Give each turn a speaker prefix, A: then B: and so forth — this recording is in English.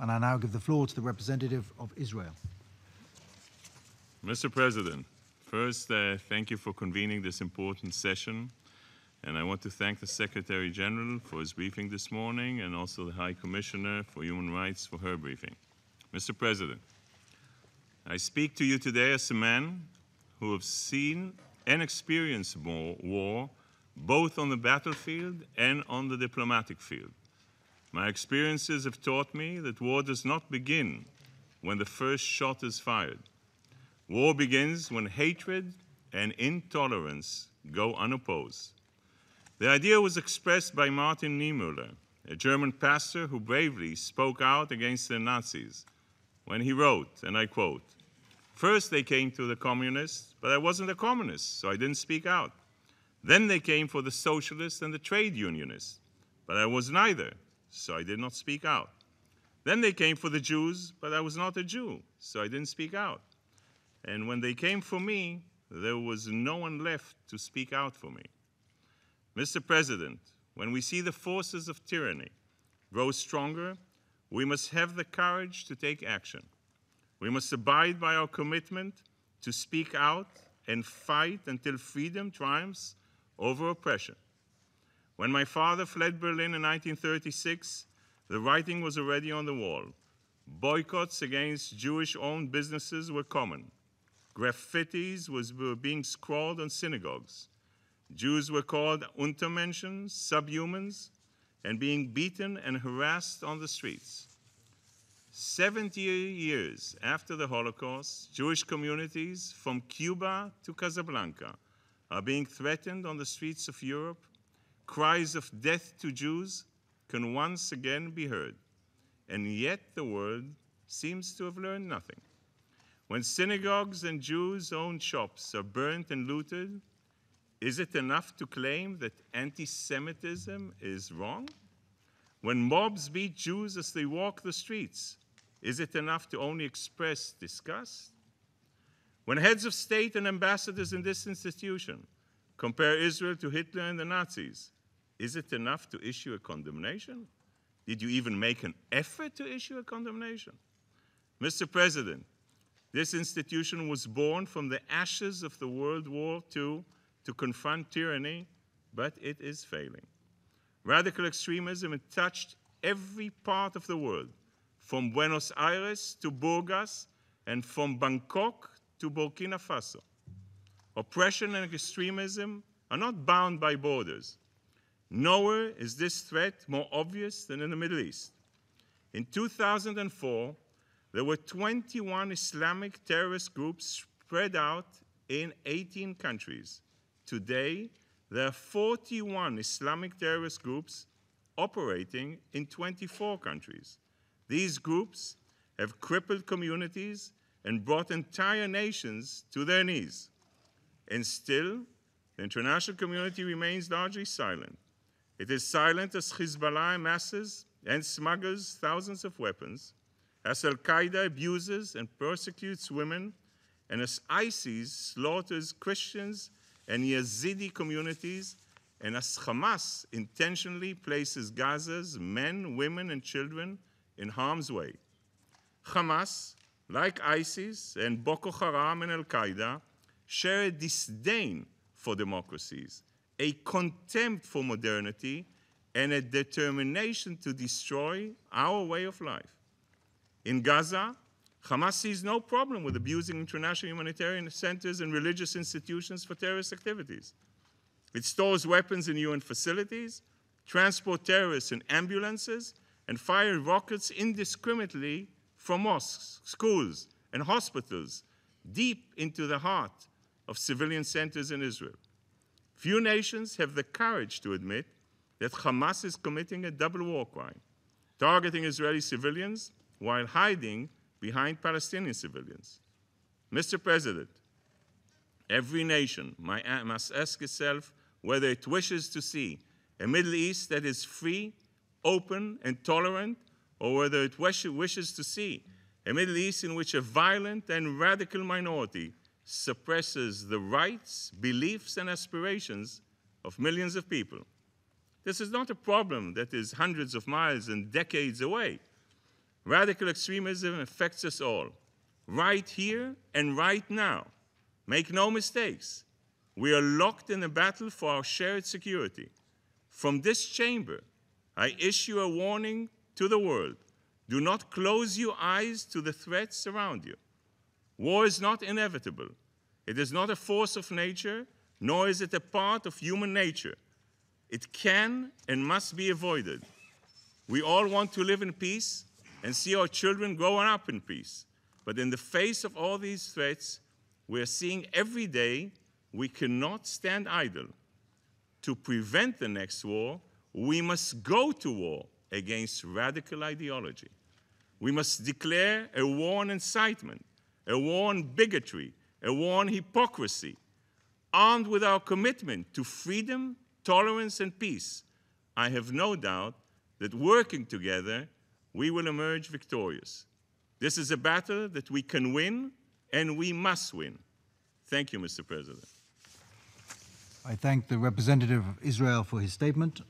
A: And I now give the floor to the representative of Israel. Mr. President, first, uh, thank you for convening this important session. And I want to thank the Secretary General for his briefing this morning and also the High Commissioner for Human Rights for her briefing. Mr. President, I speak to you today as a man who have seen and experienced war, both on the battlefield and on the diplomatic field. My experiences have taught me that war does not begin when the first shot is fired. War begins when hatred and intolerance go unopposed. The idea was expressed by Martin Niemöller, a German pastor who bravely spoke out against the Nazis when he wrote, and I quote, First they came to the communists, but I wasn't a communist, so I didn't speak out. Then they came for the socialists and the trade unionists, but I was neither, so I did not speak out. Then they came for the Jews, but I was not a Jew, so I didn't speak out. And when they came for me, there was no one left to speak out for me. Mr. President, when we see the forces of tyranny grow stronger, we must have the courage to take action. We must abide by our commitment to speak out and fight until freedom triumphs over oppression. When my father fled Berlin in 1936, the writing was already on the wall. Boycotts against Jewish owned businesses were common. Graffitis was, were being scrawled on synagogues. Jews were called Untermenschen, subhumans, and being beaten and harassed on the streets. 70 years after the Holocaust, Jewish communities from Cuba to Casablanca are being threatened on the streets of Europe Cries of death to Jews can once again be heard, and yet the world seems to have learned nothing. When synagogues and Jews' own shops are burnt and looted, is it enough to claim that anti Semitism is wrong? When mobs beat Jews as they walk the streets, is it enough to only express disgust? When heads of state and ambassadors in this institution compare Israel to Hitler and the Nazis, is it enough to issue a condemnation? Did you even make an effort to issue a condemnation? Mr. President, this institution was born from the ashes of the World War II to confront tyranny, but it is failing. Radical extremism has touched every part of the world, from Buenos Aires to Burgas, and from Bangkok to Burkina Faso. Oppression and extremism are not bound by borders. Nowhere is this threat more obvious than in the Middle East. In 2004, there were 21 Islamic terrorist groups spread out in 18 countries. Today, there are 41 Islamic terrorist groups operating in 24 countries. These groups have crippled communities and brought entire nations to their knees. And still, the international community remains largely silent. It is silent as Hezbollah amasses and smuggles thousands of weapons, as Al Qaeda abuses and persecutes women, and as ISIS slaughters Christians and Yazidi communities, and as Hamas intentionally places Gaza's men, women, and children in harm's way. Hamas, like ISIS and Boko Haram and Al Qaeda, share a disdain for democracies a contempt for modernity, and a determination to destroy our way of life. In Gaza, Hamas sees no problem with abusing international humanitarian centers and religious institutions for terrorist activities. It stores weapons in UN facilities, transport terrorists in ambulances, and fires rockets indiscriminately from mosques, schools, and hospitals deep into the heart of civilian centers in Israel. Few nations have the courage to admit that Hamas is committing a double war crime, targeting Israeli civilians while hiding behind Palestinian civilians. Mr. President, every nation uh, must ask itself whether it wishes to see a Middle East that is free, open, and tolerant, or whether it wishes to see a Middle East in which a violent and radical minority suppresses the rights, beliefs, and aspirations of millions of people. This is not a problem that is hundreds of miles and decades away. Radical extremism affects us all, right here and right now. Make no mistakes. We are locked in a battle for our shared security. From this chamber, I issue a warning to the world. Do not close your eyes to the threats around you. War is not inevitable. It is not a force of nature, nor is it a part of human nature. It can and must be avoided. We all want to live in peace and see our children growing up in peace. But in the face of all these threats, we are seeing every day we cannot stand idle. To prevent the next war, we must go to war against radical ideology. We must declare a war on incitement a war on bigotry, a war on hypocrisy, armed with our commitment to freedom, tolerance, and peace, I have no doubt that working together, we will emerge victorious. This is a battle that we can win and we must win. Thank you, Mr. President. I thank the representative of Israel for his statement.